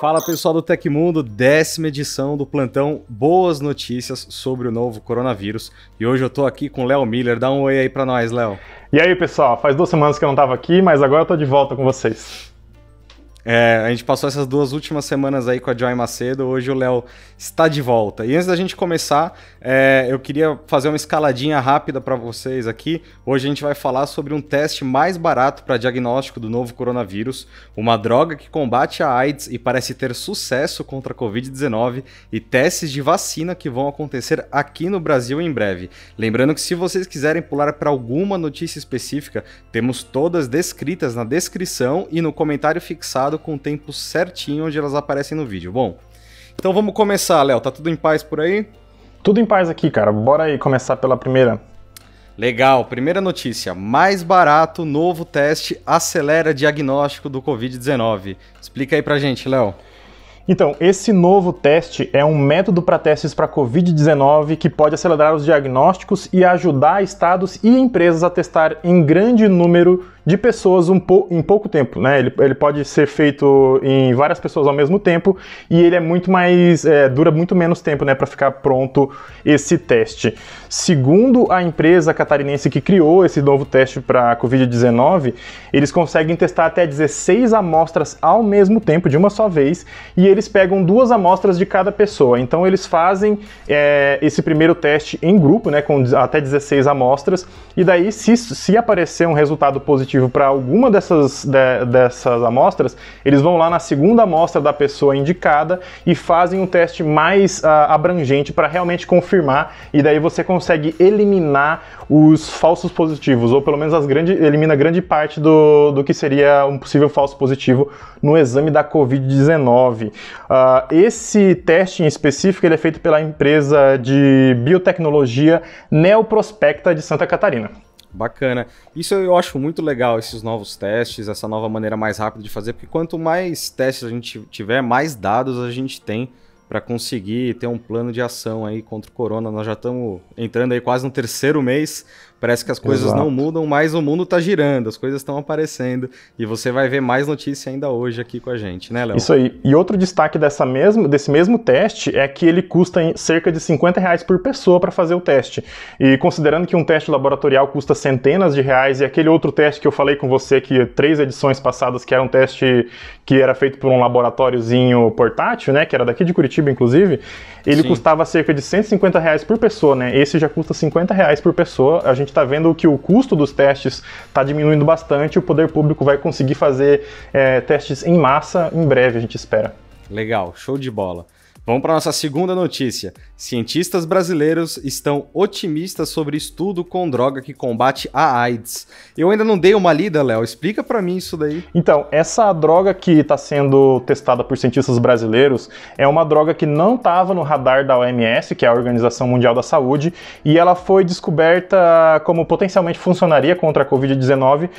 Fala pessoal do Tecmundo, décima edição do plantão Boas Notícias sobre o novo coronavírus. E hoje eu tô aqui com Léo Miller. Dá um oi aí pra nós, Léo. E aí pessoal, faz duas semanas que eu não tava aqui, mas agora eu tô de volta com vocês. É, a gente passou essas duas últimas semanas aí com a Joy Macedo, hoje o Léo está de volta. E antes da gente começar, é, eu queria fazer uma escaladinha rápida para vocês aqui. Hoje a gente vai falar sobre um teste mais barato para diagnóstico do novo coronavírus, uma droga que combate a AIDS e parece ter sucesso contra a Covid-19 e testes de vacina que vão acontecer aqui no Brasil em breve. Lembrando que se vocês quiserem pular para alguma notícia específica, temos todas descritas na descrição e no comentário fixado combinado com o tempo certinho onde elas aparecem no vídeo. Bom, então vamos começar, Léo. Tá tudo em paz por aí? Tudo em paz aqui, cara. Bora aí começar pela primeira. Legal, primeira notícia. Mais barato, novo teste acelera diagnóstico do Covid-19. Explica aí pra gente, Léo. Então, esse novo teste é um método para testes para COVID-19 que pode acelerar os diagnósticos e ajudar estados e empresas a testar em grande número de pessoas um pou, em pouco tempo, né? Ele, ele, pode ser feito em várias pessoas ao mesmo tempo e ele é muito mais é, dura muito menos tempo, né, para ficar pronto esse teste. Segundo a empresa catarinense que criou esse novo teste para COVID-19, eles conseguem testar até 16 amostras ao mesmo tempo de uma só vez e eles pegam duas amostras de cada pessoa. Então eles fazem é, esse primeiro teste em grupo, né, com até 16 amostras, e daí se, se aparecer um resultado positivo para alguma dessas, de, dessas amostras, eles vão lá na segunda amostra da pessoa indicada e fazem um teste mais uh, abrangente para realmente confirmar, e daí você consegue eliminar os falsos positivos, ou pelo menos as grande, elimina grande parte do, do que seria um possível falso positivo no exame da Covid-19. Uh, esse teste em específico ele é feito pela empresa de biotecnologia Neoprospecta de Santa Catarina. Bacana. Isso eu acho muito legal, esses novos testes, essa nova maneira mais rápida de fazer, porque quanto mais testes a gente tiver, mais dados a gente tem para conseguir ter um plano de ação aí contra o corona. Nós já estamos entrando aí quase no terceiro mês Parece que as coisas Exato. não mudam, mas o mundo está girando, as coisas estão aparecendo e você vai ver mais notícia ainda hoje aqui com a gente, né, Léo? Isso aí. E outro destaque dessa mesmo, desse mesmo teste é que ele custa cerca de 50 reais por pessoa para fazer o teste. E considerando que um teste laboratorial custa centenas de reais e aquele outro teste que eu falei com você que três edições passadas que era um teste que era feito por um laboratóriozinho portátil, né, que era daqui de Curitiba inclusive, ele Sim. custava cerca de 150 reais por pessoa, né? Esse já custa 50 reais por pessoa. A gente está vendo que o custo dos testes está diminuindo bastante. O poder público vai conseguir fazer é, testes em massa em breve, a gente espera. Legal, show de bola. Vamos para nossa segunda notícia. Cientistas brasileiros estão otimistas sobre estudo com droga que combate a AIDS. Eu ainda não dei uma lida, Léo. Explica para mim isso daí. Então, essa droga que está sendo testada por cientistas brasileiros é uma droga que não estava no radar da OMS, que é a Organização Mundial da Saúde, e ela foi descoberta como potencialmente funcionaria contra a Covid-19. Uh,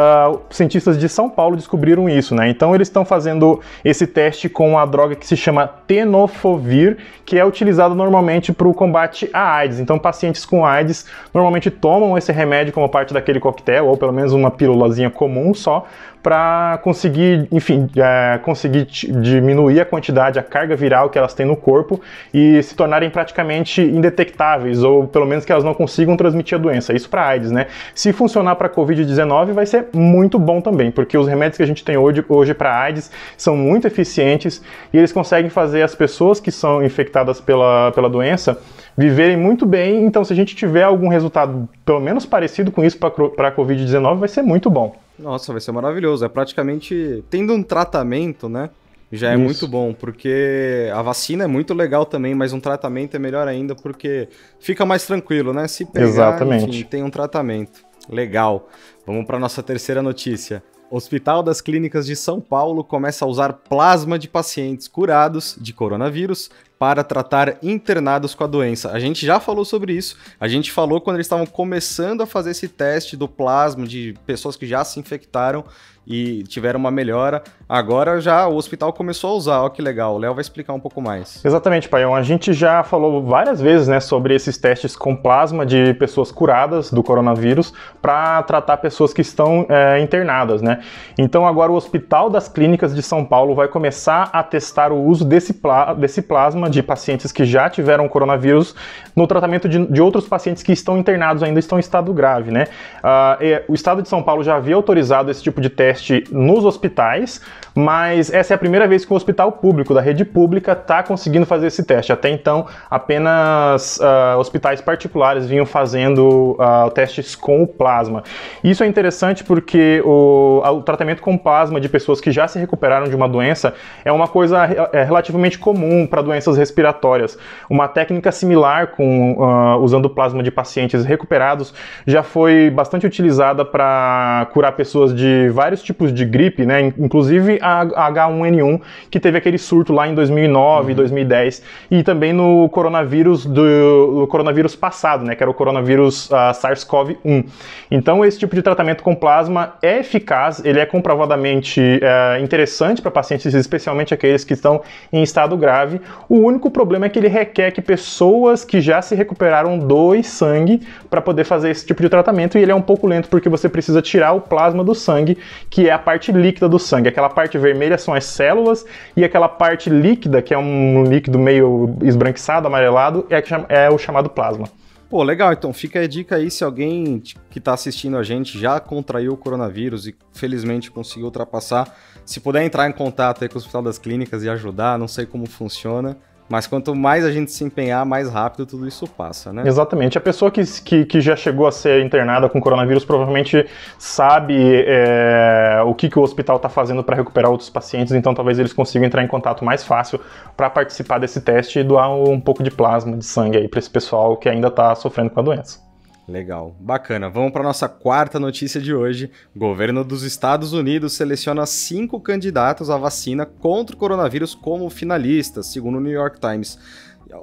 ah, cientistas de São Paulo descobriram isso, né? Então, eles estão fazendo esse teste com a droga que se chama tenofovir tenofovir, que é utilizado normalmente para o combate à AIDS. Então, pacientes com AIDS normalmente tomam esse remédio como parte daquele coquetel, ou pelo menos uma pílulazinha comum só, para conseguir, enfim, é, conseguir diminuir a quantidade, a carga viral que elas têm no corpo e se tornarem praticamente indetectáveis, ou pelo menos que elas não consigam transmitir a doença. Isso para AIDS, né? Se funcionar para Covid-19, vai ser muito bom também, porque os remédios que a gente tem hoje, hoje para AIDS são muito eficientes e eles conseguem fazer as pessoas pessoas que são infectadas pela, pela doença viverem muito bem. Então, se a gente tiver algum resultado pelo menos parecido com isso para a Covid-19, vai ser muito bom. Nossa, vai ser maravilhoso. É praticamente tendo um tratamento, né? Já é Isso. muito bom, porque a vacina é muito legal também, mas um tratamento é melhor ainda porque fica mais tranquilo, né? Se pegar, Exatamente. Enfim, tem um tratamento. Legal. Vamos para nossa terceira notícia. Hospital das Clínicas de São Paulo começa a usar plasma de pacientes curados de coronavírus para tratar internados com a doença. A gente já falou sobre isso. A gente falou quando eles estavam começando a fazer esse teste do plasma de pessoas que já se infectaram e tiveram uma melhora. Agora já o hospital começou a usar, olha que legal. O Léo vai explicar um pouco mais. Exatamente, Paião. A gente já falou várias vezes né, sobre esses testes com plasma de pessoas curadas do coronavírus para tratar pessoas que estão é, internadas. Né? Então agora o Hospital das Clínicas de São Paulo vai começar a testar o uso desse, pla desse plasma de pacientes que já tiveram coronavírus no tratamento de, de outros pacientes que estão internados ainda estão em estado grave. Né? Uh, e, o Estado de São Paulo já havia autorizado esse tipo de teste teste nos hospitais, mas essa é a primeira vez que um hospital público da rede pública está conseguindo fazer esse teste. Até então, apenas uh, hospitais particulares vinham fazendo uh, testes com o plasma. Isso é interessante porque o, o, tratamento com plasma de pessoas que já se recuperaram de uma doença é uma coisa é, é relativamente comum para doenças respiratórias. Uma técnica similar com uh, usando plasma de pacientes recuperados já foi bastante utilizada para curar pessoas de vários tipos de gripe, né? Inclusive a H1N1, que teve aquele surto lá em 2009, uhum. 2010, e também no coronavírus do coronavírus passado, né? Que era o coronavírus uh, ah, SARS-CoV-1. Então esse tipo de tratamento com plasma é eficaz, ele é comprovadamente uh, interessante para pacientes, especialmente aqueles que estão em estado grave. O único problema é que ele requer que pessoas que já se recuperaram doem sangue para poder fazer esse tipo de tratamento e ele é um pouco lento porque você precisa tirar o plasma do sangue, que é a parte líquida do sangue. Aquela parte vermelha são as células e aquela parte líquida, que é um líquido meio esbranquiçado, amarelado, é, é o chamado plasma. Pô, legal. Então fica a dica aí se alguém que está assistindo a gente já contraiu o coronavírus e felizmente conseguiu ultrapassar, se puder entrar em contato aí com o Hospital das Clínicas e ajudar, não sei como funciona. Mas quanto mais a gente se empenhar, mais rápido tudo isso passa, né? Exatamente. A pessoa que, que, que já chegou a ser internada com coronavírus provavelmente sabe é, o que, que o hospital está fazendo para recuperar outros pacientes, então talvez eles consigam entrar em contato mais fácil para participar desse teste e doar um pouco de plasma, de sangue aí para esse pessoal que ainda está sofrendo com a doença. Legal, bacana. Vamos para nossa quarta notícia de hoje. O governo dos Estados Unidos seleciona cinco candidatos à vacina contra o coronavírus como finalistas, segundo o New York Times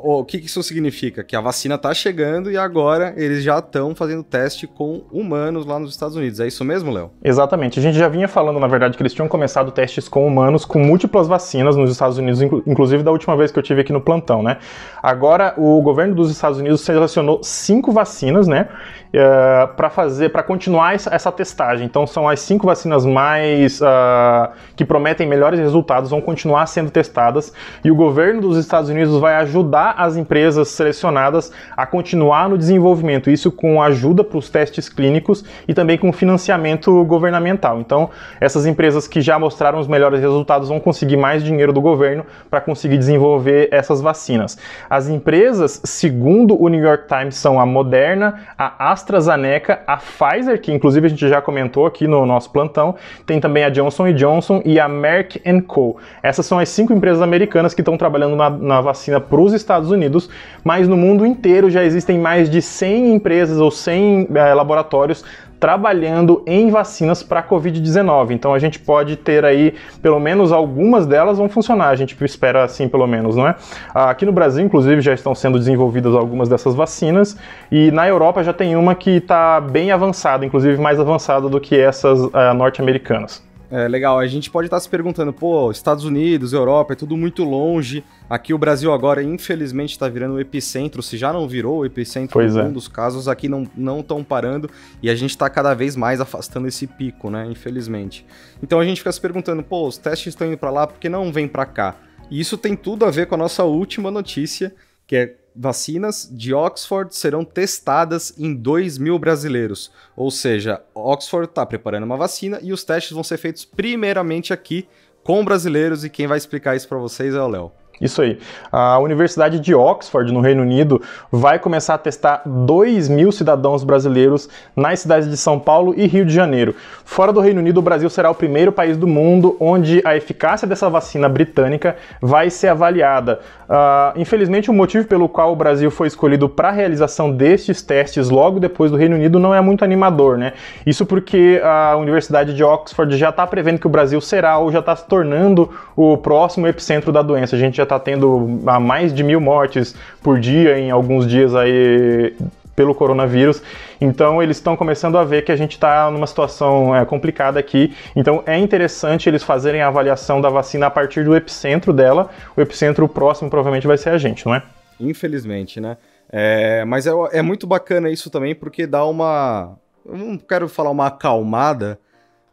o que isso significa? Que a vacina está chegando e agora eles já estão fazendo teste com humanos lá nos Estados Unidos. É isso mesmo, Léo? Exatamente. A gente já vinha falando, na verdade, que eles tinham começado testes com humanos com múltiplas vacinas nos Estados Unidos, inclusive da última vez que eu tive aqui no plantão, né? Agora o governo dos Estados Unidos selecionou cinco vacinas, né? Uh, eh, para fazer, para continuar essa, essa, testagem. Então são as cinco vacinas mais uh, que prometem melhores resultados vão continuar sendo testadas e o governo dos Estados Unidos vai ajudar ajudar as empresas selecionadas a continuar no desenvolvimento, isso com ajuda para os testes clínicos e também com financiamento governamental. Então, essas empresas que já mostraram os melhores resultados vão conseguir mais dinheiro do governo para conseguir desenvolver essas vacinas. As empresas, segundo o New York Times, são a Moderna, a AstraZeneca, a Pfizer, que inclusive a gente já comentou aqui no nosso plantão, tem também a Johnson Johnson e a Merck Co. Essas são as cinco empresas americanas que estão trabalhando na, na vacina para os Estados Estados Unidos, mas no mundo inteiro já existem mais de 100 empresas ou 100 é, eh, laboratórios trabalhando em vacinas para COVID-19. Então a gente pode ter aí, pelo menos algumas delas vão funcionar, a gente espera assim pelo menos, não é? Aqui no Brasil, inclusive, já estão sendo desenvolvidas algumas dessas vacinas e na Europa já tem uma que está bem avançada, inclusive mais avançada do que essas uh, norte-americanas. É, legal, a gente pode estar se perguntando, pô, Estados Unidos, Europa, é tudo muito longe. Aqui o Brasil agora, infelizmente, está virando o epicentro, se já não virou o epicentro pois é. dos casos, aqui não estão parando e a gente está cada vez mais afastando esse pico, né? Infelizmente. Então a gente fica se perguntando, pô, os testes estão indo para lá, por que não vem para cá? E isso tem tudo a ver com a nossa última notícia, que é vacinas de Oxford serão testadas em 2 mil brasileiros. Ou seja, Oxford está preparando uma vacina e os testes vão ser feitos primeiramente aqui com brasileiros, e quem vai explicar isso para vocês é o Léo. Isso aí. A Universidade de Oxford, no Reino Unido, vai começar a testar 2 mil cidadãos brasileiros nas cidades de São Paulo e Rio de Janeiro. Fora do Reino Unido, o Brasil será o primeiro país do mundo onde a eficácia dessa vacina britânica vai ser avaliada. Uh, infelizmente, o motivo pelo qual o Brasil foi escolhido para a realização destes testes logo depois do Reino Unido não é muito animador, né? Isso porque a Universidade de Oxford já está prevendo que o Brasil será ou já está se tornando o próximo epicentro da doença. A gente já tá tendo mais de mil mortes por dia em alguns dias aí pelo coronavírus. Então eles estão começando a ver que a gente está numa situação é, complicada aqui. Então é interessante eles fazerem a avaliação da vacina a partir do epicentro dela. O epicentro próximo provavelmente vai ser a gente, não é? Infelizmente, né? É, mas é, é muito bacana isso também porque dá uma, eu não quero falar uma acalmada,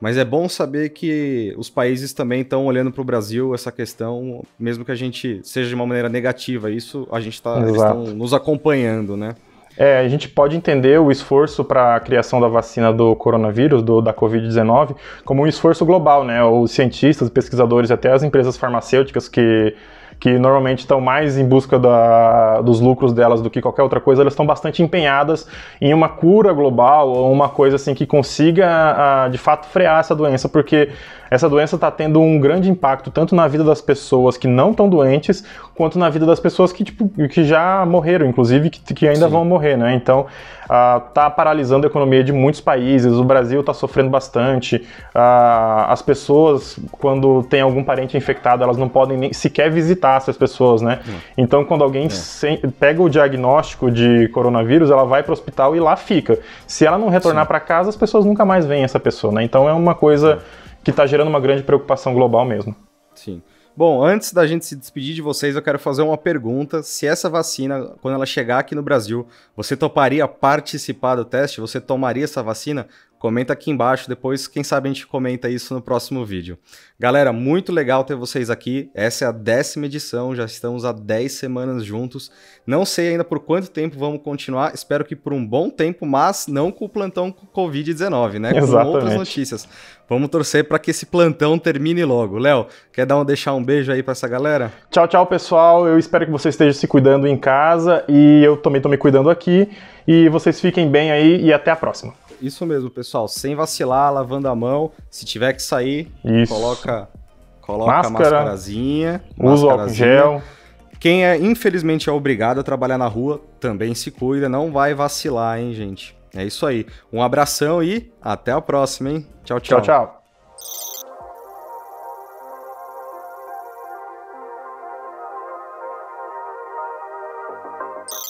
mas é bom saber que os países também estão olhando para o Brasil essa questão, mesmo que a gente seja de uma maneira negativa. Isso a gente está nos acompanhando, né? É, a gente pode entender o esforço para a criação da vacina do coronavírus, do, da Covid-19, como um esforço global, né? Os cientistas, pesquisadores, até as empresas farmacêuticas que que normalmente estão mais em busca da, dos lucros delas do que qualquer outra coisa, elas estão bastante empenhadas em uma cura global ou uma coisa assim que consiga a, ah, de fato frear essa doença, porque essa doença está tendo um grande impacto tanto na vida das pessoas que não estão doentes, quanto na vida das pessoas que, tipo, que já morreram, inclusive que, que ainda Sim. vão morrer, né? Então está ah, paralisando a economia de muitos países, o Brasil está sofrendo bastante, ah, as pessoas, quando tem algum parente infectado, elas não podem nem sequer visitar infectasse as pessoas, né? Hum. Então, quando alguém pega o diagnóstico de coronavírus, ela vai para o hospital e lá fica. Se ela não retornar para casa, as pessoas nunca mais veem essa pessoa, né? Então, é uma coisa é. que está gerando uma grande preocupação global mesmo. Sim. Bom, antes da gente se despedir de vocês, eu quero fazer uma pergunta. Se essa vacina, quando ela chegar aqui no Brasil, você toparia participar do teste? Você tomaria essa vacina? Comenta aqui embaixo, depois, quem sabe a gente comenta isso no próximo vídeo. Galera, muito legal ter vocês aqui. Essa é a décima edição, já estamos há 10 semanas juntos. Não sei ainda por quanto tempo vamos continuar, espero que por um bom tempo, mas não com o plantão Covid-19, né? Exatamente. Com outras notícias. Vamos torcer para que esse plantão termine logo. Léo, quer dar um, deixar um beijo aí para essa galera? Tchau, tchau, pessoal. Eu espero que você esteja se cuidando em casa e eu também estou me cuidando aqui. E vocês fiquem bem aí e até a próxima. Isso mesmo, pessoal. Sem vacilar, lavando a mão. Se tiver que sair, Isso. coloca, coloca Máscara, a mascarazinha. Usa o álcool gel. Quem é, infelizmente, é obrigado a trabalhar na rua, também se cuida, não vai vacilar, hein, gente? É isso aí. Um abração e até a próxima, hein? Tchau, tchau. Tchau, tchau.